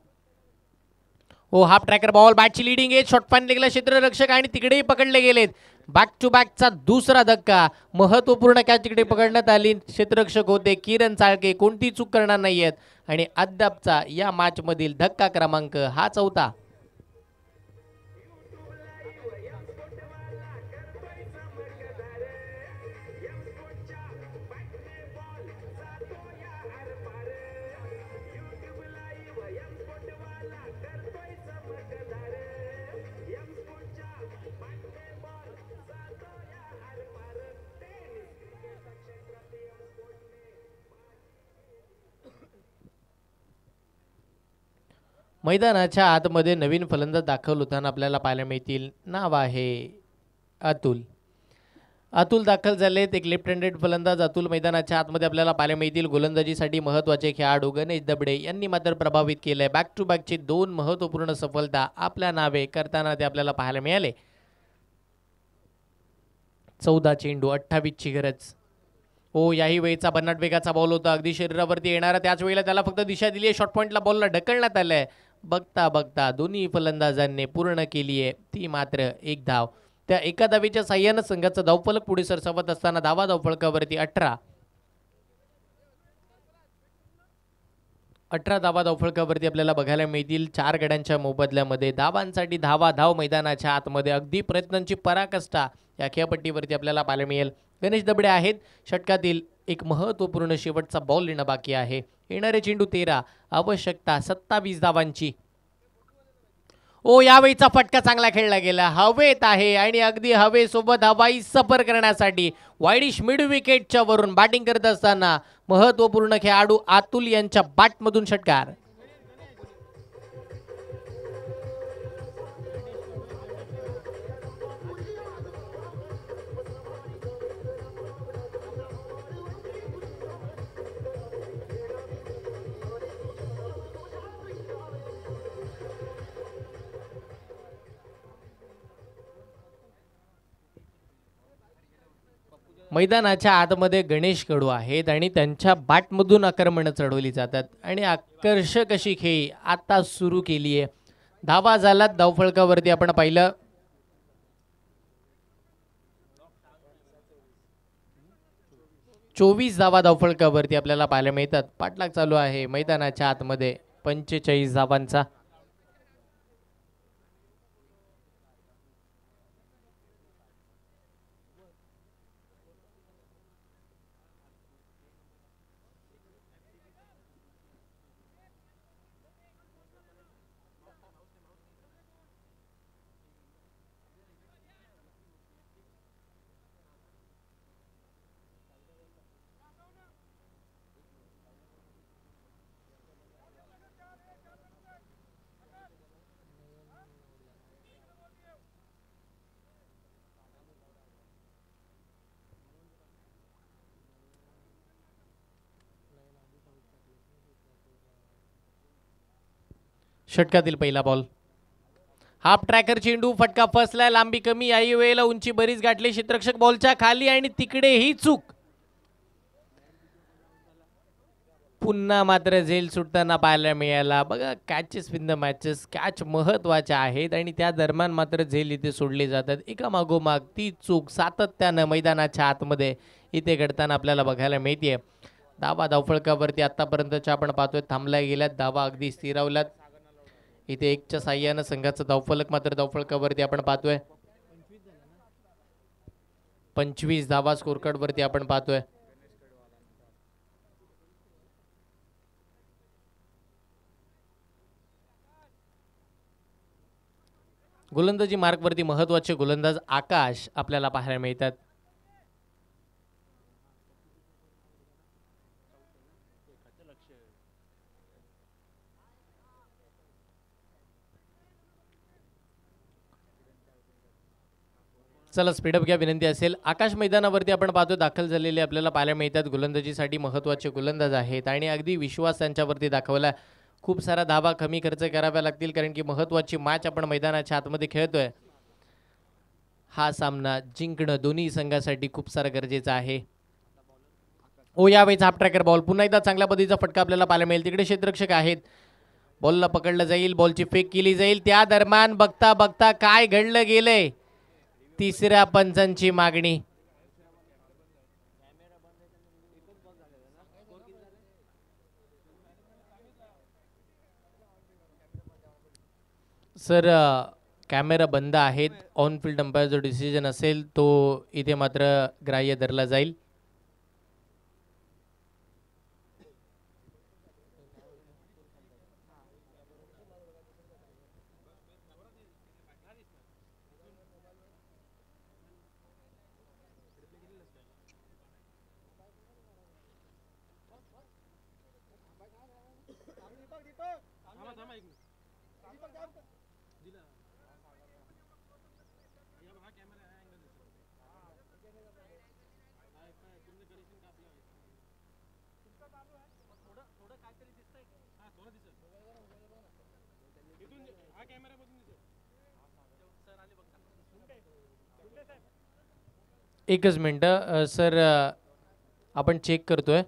हो हाफ ट्रॅकर बॉल बॅटची लिडिंग आहे शॉर्ट पान क्षेत्ररक्षक आणि तिकडेही पकडले गेलेत बॅक टू बॅकचा दुसरा धक्का महत्वपूर्ण कॅच पकडण्यात आली क्षेत्ररक्षक होते किरण चाळके कोणती चूक करणार नाहीयेत आणि अद्यापचा या मधील धक्का क्रमांक हा चौथा मैदानाच्या आतमध्ये नवीन फलंदाज दाखल होताना आपल्याला पाहायला मिळतील नाव आहे अतुल अतुल दाखल झालेत एक लेफ्ट हँडेड फलंदाज अतुल मैदानाच्या आतमध्ये आपल्याला पाहायला मिळतील गोलंदाजीसाठी महत्त्वाचे खेळाडू गणेश दबडे यांनी मात्र प्रभावित केलं आहे बॅक टू बॅकची दोन महत्त्वपूर्ण सफलता आपल्या नावे करताना ते आपल्याला पाहायला मिळाले चौदा चेंडू अठ्ठावीसची गरज ओ याही वेळेचा भन्नाट वेगाचा बॉल होता अगदी शरीरावरती येणारा त्याच वेळेला त्याला फक्त दिशा दिली आहे शॉर्ट पॉईंटला बॉलला ढकलण्यात आलं आहे बघता बघता दोन्ही फलंदाजांनी पूर्ण केली आहे ती मात्र एक धाव त्या एका धावेच्या साह्यानं संघाचा धावफलक पुढे सरसावत असताना धावा धावफळकावरती अठरा अठरा धावा धावफळकावरती आपल्याला बघायला मिळतील चार गड्यांच्या मोबदल्यामध्ये धावांसाठी धावा धाव मैदानाच्या आतमध्ये अगदी प्रयत्नांची पराकष्टा या खेळपट्टीवरती आपल्याला पाहायला मिळेल गणेश दबडे आहेत षटकातील एक महत्त्वपूर्ण शेवटचा बॉल येणं बाकी आहे येणारे चेंडू तेरा आवश्यकता सत्तावीस धावांची ओ यावेळीचा फटका चांगला खेळला गेला हवेत आहे आणि अगदी हवेसोबत हवाई सफर करण्यासाठी वाईडिश मिड विकेटच्या वरून बॅटिंग करत असताना महत्त्वपूर्ण खेळाडू अतुल यांच्या बॅटमधून षटकार मैदानाच्या आतमध्ये गणेश कडू आहेत आणि त्यांच्या बाटमधून आक्रमणं चढवली जातात आणि आकर्षक अशी खेळी आता सुरू केली आहे धावा झाला धावफळकावरती आपण पाहिलं चोवीस धावा धावफळकावरती आपल्याला पाहायला मिळतात पाठलाग चालू आहे मैदानाच्या आतमध्ये पंचेचाळीस धावांचा षटकातील पहिला बॉल हाफ ट्रॅकर चेंडू फटका फसलाय लांबी कमी आई वेळेला उंची बरीच गाठली क्षेत्रक्षक बॉलच्या खाली आणि तिकडे ही चूक पुन्हा मात्र झेल सुटताना पाहायला मिळाला बघा catches win the matches catch महत्वाच्या आहेत आणि त्या दरम्यान मात्र झेल इथे सोडले जातात एका मागोमाग ती चूक सातत्यानं मैदानाच्या आतमध्ये इथे घडताना आपल्याला बघायला मिळते दावा धावफळकावरती आतापर्यंतच्या आपण पाहतोय थांबल्या गेल्यात दावा अगदी स्थिरावल्यात इथे एकच्या साह्यानं संघाचं धावफलक मात्र धावफलकावरती आपण पाहतोय पंचवीस धावा स्कोरकार्डवरती आपण पाहतोय गोलंदाजी मार्कवरती महत्वाचे गोलंदाज आकाश आपल्याला पाहायला मिळतात चला स्पीडअप घ्या विनंती असेल आकाश मैदानावरती आपण पाहतो दाखल झालेले आपल्याला पाहायला मिळतात गोलंदाजीसाठी महत्त्वाचे गोलंदाज आहेत आणि अगदी विश्वास त्यांच्यावरती दाखवला खूप सारा धाबा कमी खर्च कराव्या लागतील कारण की महत्त्वाची मॅच आपण मैदानाच्या आतमध्ये खेळतोय हा सामना जिंकणं दोन्ही संघासाठी खूप सारा गरजेचं आहे ओ यावेळी हाफ ट्रॅकर बॉल पुन्हा एकदा चांगल्या पद्धतीचा फटका आपल्याला पाहायला मिळेल तिकडे क्षेत्ररक्षक आहेत बॉलला पकडलं जाईल बॉलची फेक केली जाईल त्या दरम्यान बघता बघता काय घडलं गेलंय तिसऱ्या पंचांची मागणी सर कॅमेरा बंद आहेत ऑन फील्ड अंपायरचा जो डिसिजन असेल तो इथे मात्र ग्राह्य धरला जाईल सर आले एकच मिनटं सर आपण चेक करतोय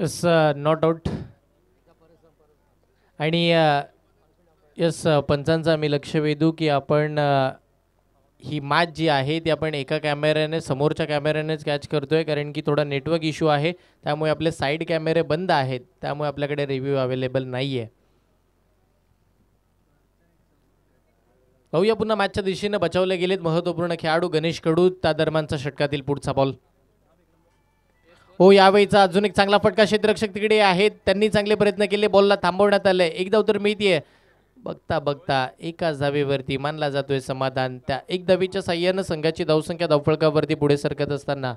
यस नो डाऊट आणि यस uh, uh, पंचांचं आम्ही लक्ष वेधू की आपण uh, ही मॅच जी आहे ती आपण एका कॅमेऱ्याने समोरच्या कॅमेऱ्यानेच कॅच करतो आहे कारण की थोडा नेटवर्क इश्यू आहे त्यामुळे आपले साईड कॅमेरे बंद आहेत त्यामुळे आपल्याकडे रिव्ह्यू अवेलेबल नाही आहे पाहूया पुन्हा मॅचच्या दिशेनं बचावले गेलेत महत्वपूर्ण खेळाडू गणेश कडू त्या दरम्यानचा षटकातील पुढचा बॉल हो यावेळीचा अजून एक चांगला फटका क्षेत्ररक्षक तिकडे आहेत त्यांनी चांगले प्रयत्न केले बॉलला थांबवण्यात आले एकदा उत्तर मिळतीये बघता बघता एकाच धावेवरती मानला जातोय समाधान त्या एक धावीच्या साह्यानं संघाची धावसंख्या धावफळकावरती पुढे सरकत असताना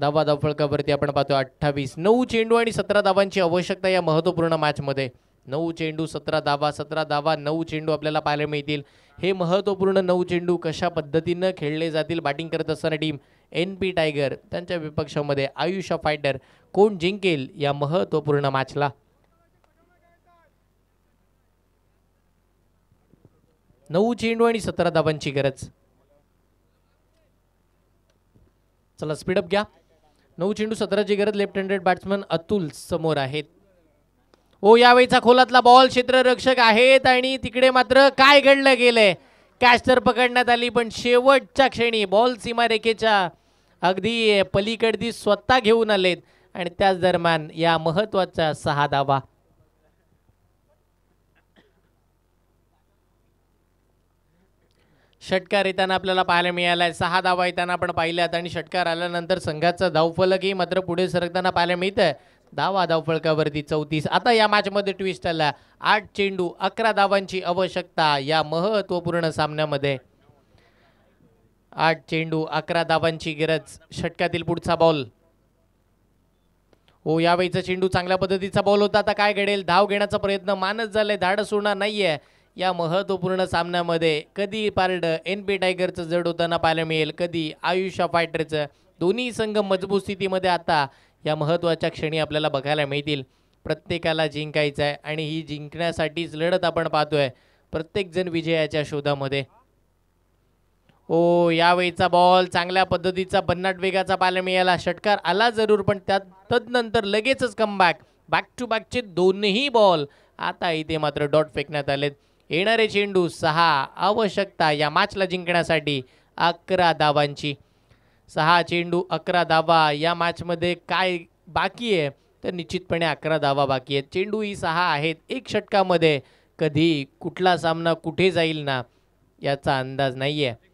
धावा धावफळकावरती आपण पाहतोय अठ्ठावीस नऊ चेंडू आणि सतरा धावांची आवश्यकता या महत्त्वपूर्ण मॅचमध्ये नऊ चेंडू सतरा धावा सतरा धावा नऊ चेंडू आपल्याला पाहायला मिळतील हे महत्त्वपूर्ण नऊ चेंडू कशा पद्धतीनं खेळले जातील बॅटिंग करत असताना टीम एन पी टायगर त्यांच्या विपक्षामध्ये आयुष्य फायटर कोण जिंकेल या महत्त्वपूर्ण मॅचला नऊ चेंडू आणि सतरा धावांची गरज चला स्पीडअप घ्या नऊ चेंडू सतराची गरज लेफ्ट हँडेड बॅट्समन अतुल समोर आहेत हो यावेळीचा खोलातला बॉल क्षेत्ररक्षक आहेत आणि तिकडे मात्र काय घडलं गेलंय कॅच तर पकडण्यात आली पण शेवटच्या क्षणी बॉल सीमारेखेच्या अगदी पलीकडदी स्वतः घेऊन आलेत आणि त्याच दरम्यान या महत्वाचा सहा दावा षटकार येताना आपल्याला पाहायला मिळालाय सहा धावा येताना आपण पाहिल्यात आणि षटकार आल्यानंतर संघाचा धावफलकही मात्र पुढे सरकताना पाहायला मिळत आहे धावा धावफळकावरती चौतीस आता या मॅचमध्ये ट्विस्ट आला आठ चेंडू अकरा धावांची आवश्यकता या महत्त्वपूर्ण सामन्यामध्ये आठ चेंडू अकरा धावांची गरज षटकातील पुढचा बॉल हो यावेळीचा चेंडू चांगल्या पद्धतीचा बॉल होता आता काय घडेल धाव घेण्याचा प्रयत्न मानस झालाय धाडस सोडणार नाहीये या महत्वपूर्ण सामन्यामध्ये कधी पारड एन पी टायगरचं जड होताना पाहायला मिळेल कधी आयुष्या फायटरचं दोन्ही संघ मजबूत स्थितीमध्ये आता या महत्त्वाच्या क्षणी आपल्याला बघायला मिळतील प्रत्येकाला जिंकायचं आहे आणि ही जिंकण्यासाठीच लढत आपण पाहतोय प्रत्येकजण विजयाच्या शोधामध्ये ओ यावेळीचा बॉल चांगल्या पद्धतीचा बन्नाट वेगाचा पाला मिळाला षटकार आला जरूर पण त्यात तदनंतर लगेचच कमबॅक बॅक टू बॅकचे दोनही बॉल आता इथे मात्र डॉट फेकण्यात आलेत येणारे चेंडू सहा आवश्यकता या मॅचला जिंकण्यासाठी अकरा धावांची सहा चेंडू अकरा धावा या मॅचमध्ये काय बाकी आहे तर निश्चितपणे अकरा धावा बाकी आहेत चेंडू ही सहा आहेत एक षटकामध्ये कधी कुठला सामना कुठे जाईल ना याचा अंदाज नाही आहे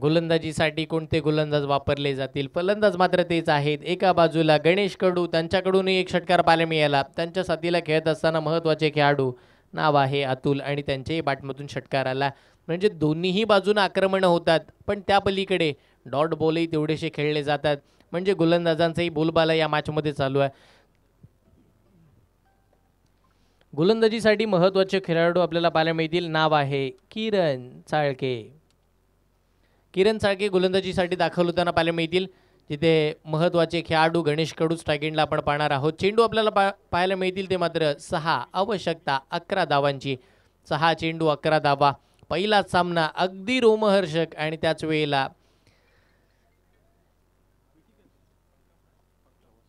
गोलंदाजीसाठी कोणते गोलंदाज वापरले जातील फलंदाज मात्र तेच आहेत एका बाजूला गणेश कडू त्यांच्याकडूनही एक षटकार पाहायला मिळाला त्यांच्या साथीला खेळत असताना महत्त्वाचे खेळाडू नाव आहे अतुल आणि त्यांच्याही बाटमधून षटकार आला म्हणजे दोन्हीही बाजूनं आक्रमण होतात पण त्या पलीकडे डॉट बॉलही तेवढेसे खेळले जातात म्हणजे गोलंदाजांचाही बोलबाला या मॅचमध्ये चालू आहे गोलंदाजीसाठी महत्त्वाचे खेळाडू आपल्याला पाहायला मिळतील नाव आहे किरण चाळके किरण चाळके गोलंदाजीसाठी दाखल होताना पाहायला मिळतील तिथे महत्त्वाचे खेळाडू गणेश कडू स्ट्रायकिंगला आपण पाहणार आहोत चेंडू आपल्याला पा पाहायला मिळतील ते मात्र सहा आवश्यकता अकरा धावांची सहा चेंडू अकरा धावा पहिला सामना अगदी रोमहर्षक आणि त्याच वेळेला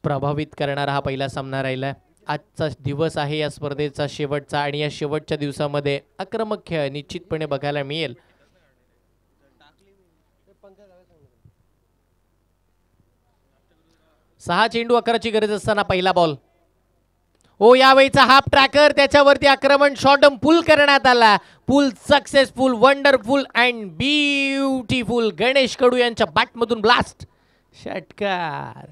प्रभावित करणारा हा पहिला सामना राहिला आजचा दिवस आहे या स्पर्धेचा शेवटचा आणि या शेवटच्या दिवसामध्ये आक्रमक खेळ निश्चितपणे बघायला मिळेल सहा चेंडू अकराची गरज असताना पहिला बॉल हो यावेळीचा हाफ ट्रॅकर त्याच्यावरती आक्रमण शॉटम पुल करण्यात आला pull successful wonderful and beautiful Ganesh Kadu यांच्या बॅटमधून ब्लास्ट षटकार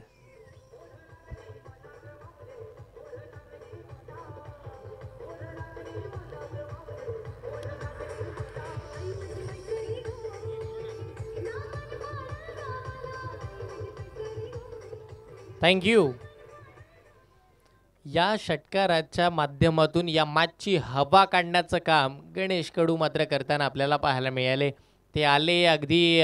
थँक्यू या षटकाराच्या माध्यमातून या मॅचची हवा काढण्याचं काम गणेश कडू मात्र करताना आपल्याला पाहायला मिळाले ते आले अगदी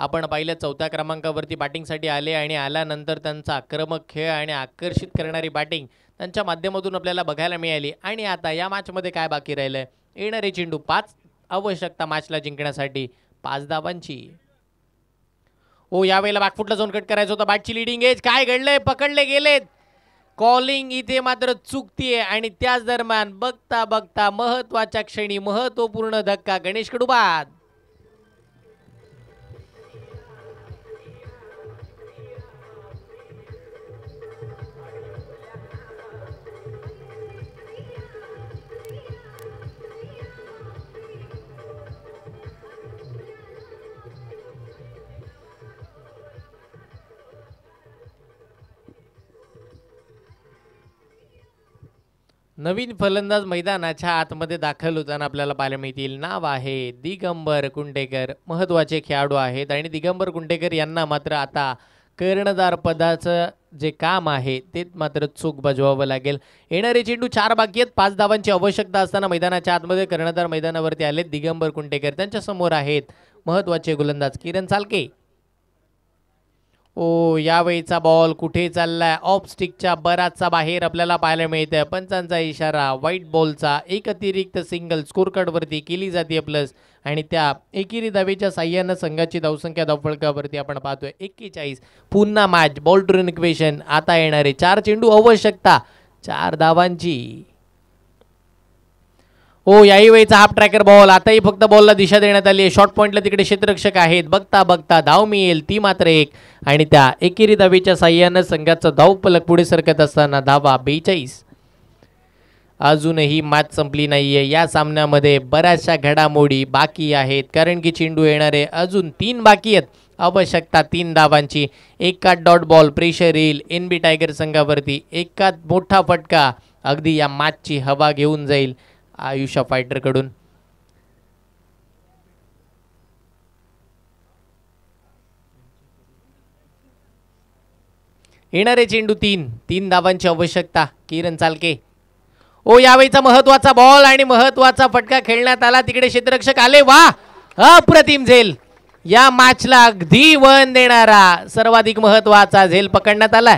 आपण पाहिलं चौथ्या क्रमांकावरती बॅटिंगसाठी आले आणि आल्यानंतर त्यांचा आक्रमक खेळ आणि आकर्षित करणारी बॅटिंग त्यांच्या माध्यमातून आपल्याला बघायला मिळाली आणि आता या मॅचमध्ये काय बाकी राहिलं आहे येणारे चेंडू पाच आवश्यकता मॅचला जिंकण्यासाठी पाच धावांची ओ यावेळेला बॅकफुटला झोन कट करायचं होतं बॅटची लिडिंग एज काय घडलंय पकडले गेलेत कॉलिंग इथे मात्र आहे आणि त्याच दरम्यान बघता बघता महत्वाच्या क्षणी महत्वपूर्ण धक्का गणेश कडू बाद नवीन फलंदाज मैदानाच्या आतमध्ये दाखल होताना आपल्याला पाहायला मिळतील नाव आहे दिगंबर कुंडेकर महत्त्वाचे खेळाडू आहेत आणि दिगंबर कुंडेकर यांना मात्र आता कर्णधार पदाचं जे काम आहे ते मात्र चूक बजवावं लागेल येणारे चेंडू चार बाकी आहेत पाच धावांची आवश्यकता असताना मैदानाच्या आतमध्ये कर्णधार मैदानावरती आले दिगंबर कुंटेकर त्यांच्यासमोर आहेत महत्त्वाचे गोलंदाज किरण चालके ओ यावेळीचा बॉल कुठे चाललाय ऑफ स्टिकच्या बराचसा बाहेर आपल्याला पाहायला मिळतं पंचांचा इशारा व्हाईट बॉलचा एक अतिरिक्त सिंगल स्कोरकार्डवरती केली जाते प्लस आणि त्या एकेरी दावेच्या साह्यानं संघाची धावसंख्या धावफळकावरती आपण पाहतोय एक्केचाळीस पुन्हा मॅच बॉल ड्रिन इक्वेशन आता येणारे चार चेंडू आवश्यकता चार धावांची हो याही वेळचा हाफ ट्रॅकर बॉल आताही फक्त बॉलला दिशा देण्यात आली आहे शॉर्ट पॉईंटला तिकडे क्षेत्ररक्षक आहेत बघता बघता धाव मिळेल ती मात्र एक आणि त्या एकेरी धावेच्या साह्यानं संघाचा धाव पलक पुढे सरकत असताना धावा बेचाळीस अजूनही मात संपली नाही आहे या सामन्यामध्ये बऱ्याचशा घडामोडी बाकी आहेत कारण की चेंडू येणारे अजून तीन बाकी आहेत आवश्यकता तीन धावांची एका डॉट बॉल प्रेशर येईल एन बी टायगर संघावरती एकात मोठा फटका अगदी या मातची हवा घेऊन जाईल आयुषा फायटरकडून येणारे चेंडू तीन तीन धावांची आवश्यकता किरण चालके ओ यावेळीचा महत्वाचा बॉल आणि महत्वाचा फटका खेळण्यात आला तिकडे क्षेत्ररक्षक आले वा अप्रतिम झेल या मॅचला अगदी वन देणारा सर्वाधिक महत्वाचा झेल पकडण्यात आला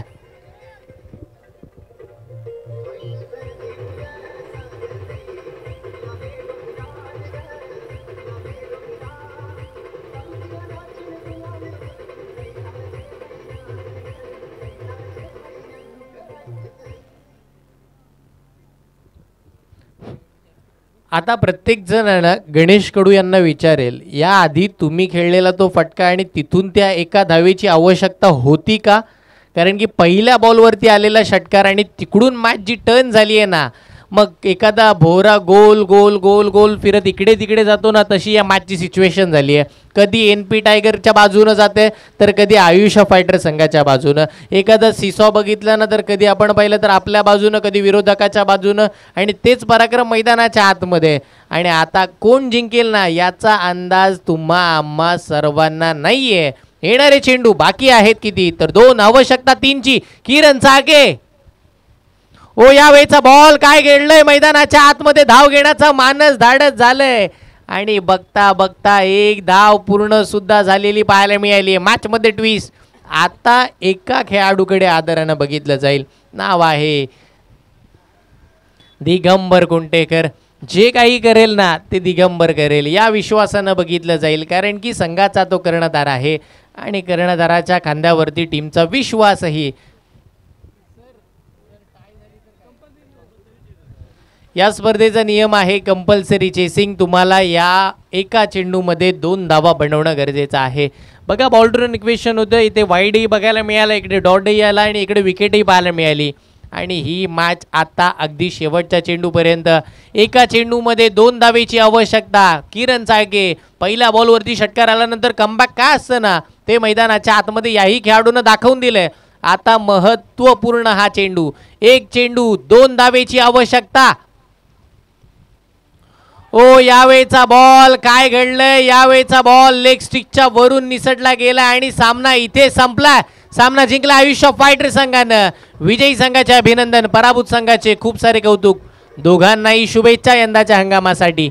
आता प्रत्येक जण गणेश कडू यांना विचारेल याआधी तुम्ही खेळलेला तो फटका आणि तिथून त्या एका धावेची आवश्यकता होती का कारण की पहिल्या बॉलवरती आलेला षटकार आणि तिकडून मॅच जी टर्न झाली आहे ना मग एखादा भोरा गोल गोल गोल गोल फिरत इकडे तिकडे जातो ना तशी या मॅचची सिच्युएशन झाली आहे कधी एन पी टायगरच्या बाजूनं जाते तर कधी आयुष्य फायटर संघाच्या बाजूनं एखादा सिसॉ बघितलं ना तर कधी आपण पाहिलं तर आपल्या बाजूनं कधी विरोधकाच्या बाजूनं आणि तेच पराक्रम मैदानाच्या आतमध्ये आणि आता कोण जिंकेल ना याचा अंदाज तुम्हा आम्हा सर्वांना नाही आहे येणारे चेंडू बाकी आहेत किती तर दोन आवश्यकता तीनची किरण चाके ओ या वेळेचा बॉल काय घडलंय मैदानाच्या आतमध्ये धाव घेण्याचा मानस धाडस झालंय आणि बघता बघता एक धाव पूर्ण सुद्धा झालेली पाहायला मिळाली मॅच मध्ये ट्विस आता एका खेळाडूकडे आदरानं बघितलं जाईल नाव आहे दिगंबर कुंटेकर जे काही करेल ना ते दिगंबर करेल या विश्वासानं बघितलं जाईल कारण की संघाचा तो कर्णधार आहे आणि कर्णधाराच्या खांद्यावरती टीमचा विश्वासही या स्पर्धेचा नियम आहे कंपल्सरी चेसिंग तुम्हाला या एका चेंडूमध्ये दोन धावा बनवणं गरजेचं आहे बघा बॉल्डरन इक्वेशन होतं इथे वाईडही बघायला मिळालं इकडे डॉटही आला आणि इकडे विकेटही पाहायला मिळाली आणि ही मॅच आता अगदी शेवटच्या चेंडूपर्यंत एका चेंडूमध्ये दोन धावेची आवश्यकता किरण चाळके पहिल्या बॉलवरती षटकार आल्यानंतर कमबॅक काय असतं ना ते मैदानाच्या आतमध्ये याही खेळाडूनं दाखवून दिलं आता महत्त्वपूर्ण हा चेंडू एक चेंडू दोन धावेची आवश्यकता ओ यावेळचा बॉल काय घडलंय यावेळचा बॉल लेग स्टिकच्या वरून निसटला गेला आणि सामना इथे संपला सामना जिंकला आयुष्य फायटर संघानं विजयी संघाचे अभिनंदन पराभूत संघाचे खूप सारे कौतुक दोघांनाही शुभेच्छा यंदाच्या हंगामासाठी